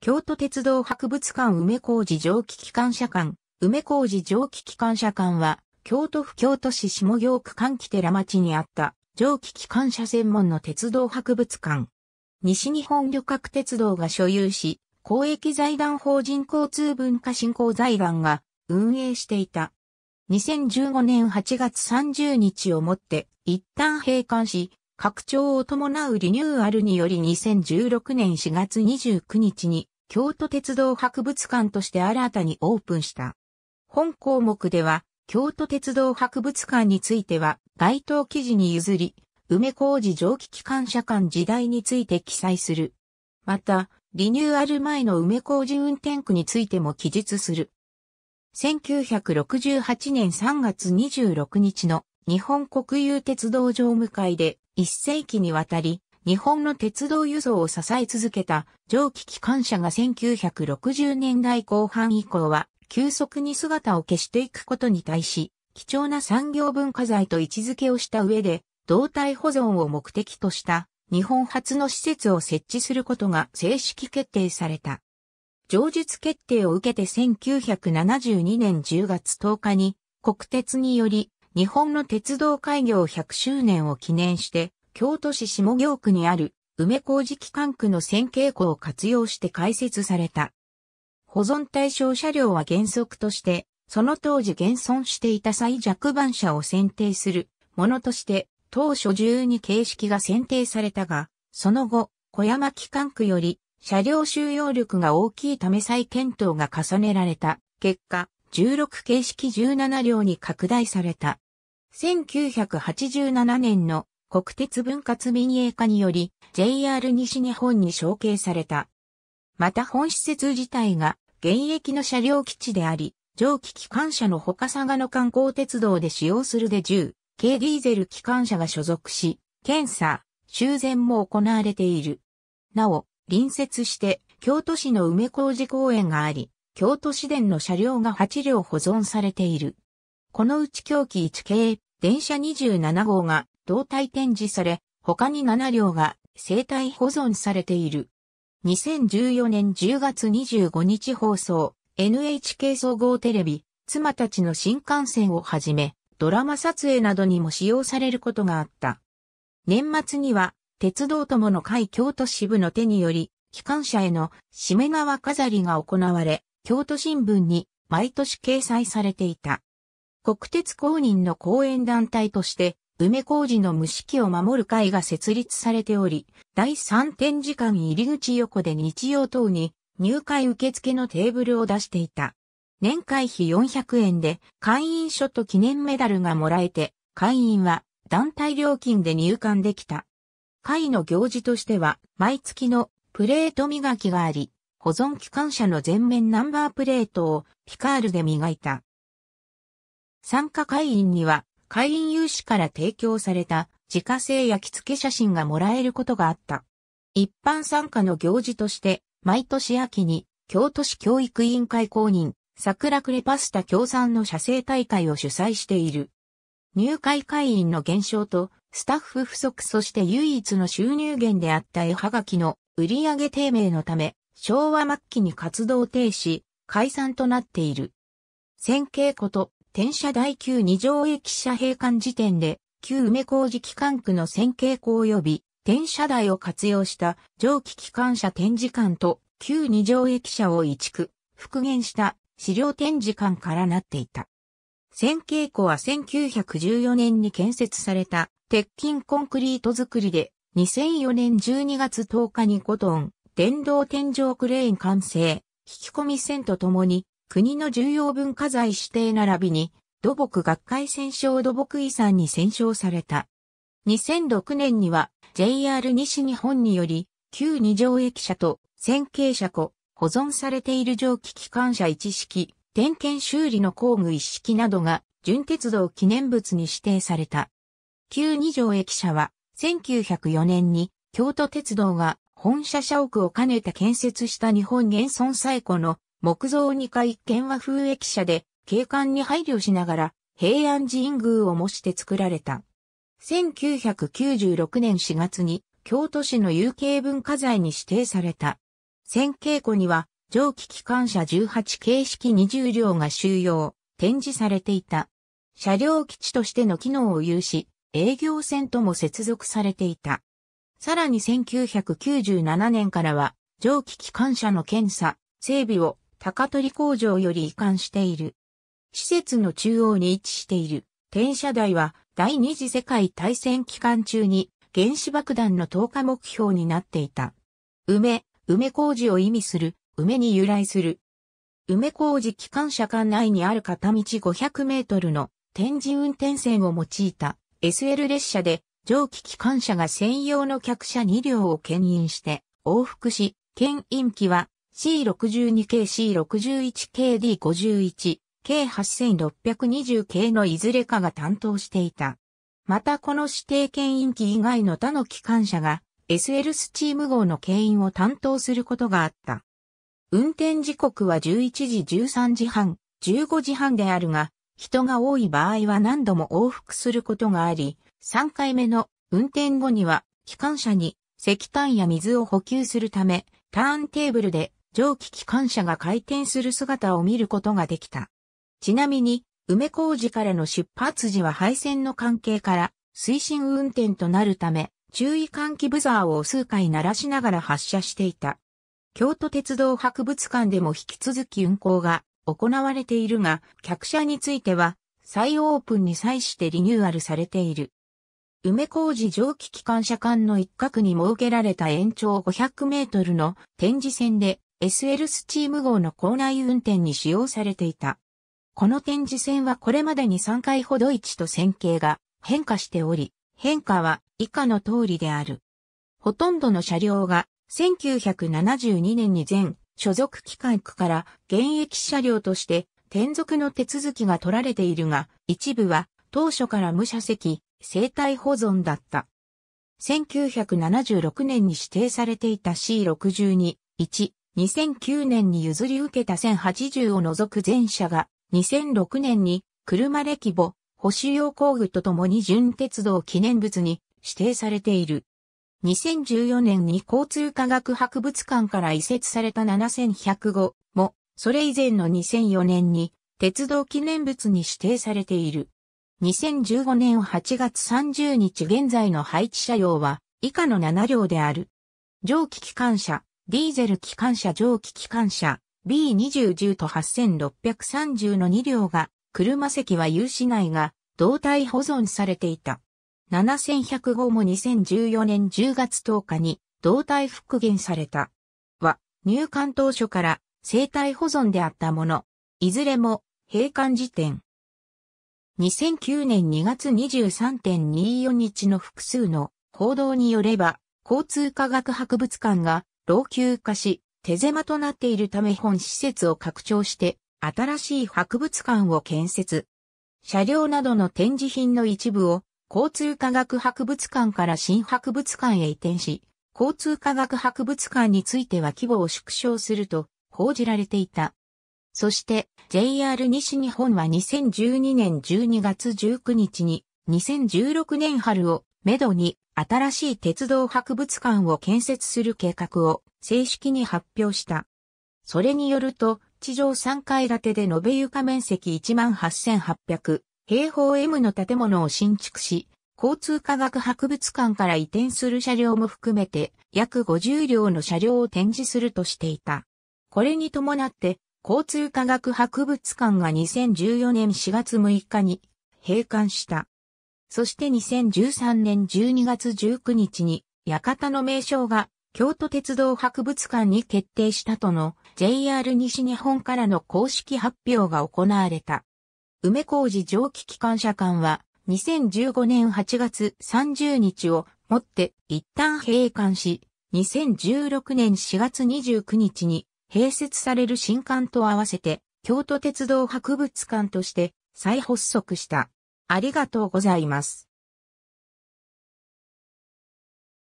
京都鉄道博物館梅小路蒸気機関車館、梅小路蒸気機関車館は、京都府京都市下京区関木寺町にあった蒸気機関車専門の鉄道博物館。西日本旅客鉄道が所有し、公益財団法人交通文化振興財団が運営していた。2015年8月30日をもって一旦閉館し、拡張を伴うリニューアルにより2016年4月29日に京都鉄道博物館として新たにオープンした。本項目では、京都鉄道博物館については、該当記事に譲り、梅小路蒸気機関車間時代について記載する。また、リニューアル前の梅小路運転区についても記述する。1968年3月26日の日本国有鉄道常務会で一世紀にわたり日本の鉄道輸送を支え続けた蒸気機関車が1960年代後半以降は急速に姿を消していくことに対し、貴重な産業文化財と位置づけをした上で、動態保存を目的とした日本初の施設を設置することが正式決定された。上述決定を受けて1972年10月10日に国鉄により日本の鉄道開業100周年を記念して京都市下京区にある梅工事機関区の線形庫を活用して開設された。保存対象車両は原則として、その当時現存していた最弱版車を選定するものとして、当初中に形式が選定されたが、その後、小山機関区より車両収容力が大きいため再検討が重ねられた結果、16形式17両に拡大された。1987年の国鉄分割民営化により JR 西日本に承継された。また本施設自体が現役の車両基地であり、蒸気機関車の他佐賀の観光鉄道で使用するで10、軽ディーゼル機関車が所属し、検査、修繕も行われている。なお、隣接して京都市の梅小路公園があり、京都市電の車両が8両保存されている。このうち京気1 k 電車27号が胴体展示され、他に7両が生体保存されている。2014年10月25日放送、NHK 総合テレビ、妻たちの新幹線をはじめ、ドラマ撮影などにも使用されることがあった。年末には、鉄道友の会京都支部の手により、機関車への締め縄飾りが行われ、京都新聞に毎年掲載されていた。国鉄公認の講演団体として、梅小路の蒸し器を守る会が設立されており、第3展示館入り口横で日曜等に入会受付のテーブルを出していた。年会費400円で会員書と記念メダルがもらえて、会員は団体料金で入館できた。会の行事としては、毎月のプレート磨きがあり、保存機関車の全面ナンバープレートをピカールで磨いた。参加会員には会員有志から提供された自家製焼き付け写真がもらえることがあった。一般参加の行事として、毎年秋に京都市教育委員会公認、桜クレパスタ協賛の写生大会を主催している。入会会員の減少と、スタッフ不足そして唯一の収入源であった絵はがきの売上低迷のため、昭和末期に活動停止、解散となっている。線形こと、天社第9二条駅舎閉館時点で、旧梅工事機関区の線形庫及び、天社台を活用した蒸気機関車展示館と旧二条駅舎を移築、復元した資料展示館からなっていた。線形庫は1914年に建設された鉄筋コンクリート造りで2004年12月10日に5トン電動天井クレーン完成、引き込み線とともに国の重要文化財指定並びに、土木学会戦勝土木遺産に選奨された。2006年には JR 西日本により、旧二条駅舎と線形車庫、保存されている蒸気機関車一式、点検修理の工具一式などが、準鉄道記念物に指定された。旧二条駅舎は、1904年に京都鉄道が本社社屋を兼ねて建設した日本原村最古の木造2階県和風駅舎で景観に配慮しながら平安神宮を模して作られた。1996年4月に京都市の有形文化財に指定された。線形庫には蒸気機関車18形式20両が収容、展示されていた。車両基地としての機能を有し、営業線とも接続されていた。さらに1997年からは蒸気機関車の検査、整備を高取工場より移管している。施設の中央に位置している転車台は第二次世界大戦期間中に原子爆弾の投下目標になっていた。梅、梅工事を意味する、梅に由来する。梅工事機関車間内にある片道500メートルの展示運転線を用いた SL 列車で蒸気機関車が専用の客車2両を牽引して往復し、牽引機は C62 k C61 k D51 k 8620系のいずれかが担当していた。またこの指定牽引機以外の他の機関車が SL スチーム号の牽引を担当することがあった。運転時刻は11時13時半、15時半であるが、人が多い場合は何度も往復することがあり、3回目の運転後には機関車に石炭や水を補給するため、ターンテーブルで蒸気機関車が回転する姿を見ることができた。ちなみに、梅小路からの出発時は配線の関係から推進運転となるため、注意喚起ブザーを数回鳴らしながら発車していた。京都鉄道博物館でも引き続き運行が行われているが、客車については再オープンに際してリニューアルされている。梅小路蒸気機関車間の一角に設けられた延長500メートルの展示線で SL スチーム号の校内運転に使用されていた。この展示船はこれまでに3回ほど位置と線形が変化しており、変化は以下の通りである。ほとんどの車両が1972年に全所属機関区から現役車両として転属の手続きが取られているが、一部は当初から無車籍、生体保存だった。1976年に指定されていた C62-1 2009年に譲り受けた1080を除く全車が、2006年に車レキボ、保守用工具とともに準鉄道記念物に指定されている。2014年に交通科学博物館から移設された7105も、それ以前の2004年に鉄道記念物に指定されている。2015年8月30日現在の配置車両は以下の7両である。蒸気機関車、ディーゼル機関車蒸気機関車 B2010 と8630の2両が、車席は有志内が胴体保存されていた。7100号も2014年10月10日に胴体復元された。は、入管当初から生体保存であったもの。いずれも、閉館時点。2009年2月23.24日の複数の報道によれば、交通科学博物館が老朽化し、手狭となっているため本施設を拡張して、新しい博物館を建設。車両などの展示品の一部を、交通科学博物館から新博物館へ移転し、交通科学博物館については規模を縮小すると報じられていた。そして JR 西日本は2012年12月19日に2016年春をめどに新しい鉄道博物館を建設する計画を正式に発表した。それによると、地上3階建てで延べ床面積18,800平方 M の建物を新築し、交通科学博物館から移転する車両も含めて約50両の車両を展示するとしていた。これに伴って、交通科学博物館が2014年4月6日に閉館した。そして2013年12月19日に、館の名称が京都鉄道博物館に決定したとの JR 西日本からの公式発表が行われた。梅小路蒸気機関車館は2015年8月30日をもって一旦閉館し、2016年4月29日に併設される新館と合わせて京都鉄道博物館として再発足した。ありがとうございます。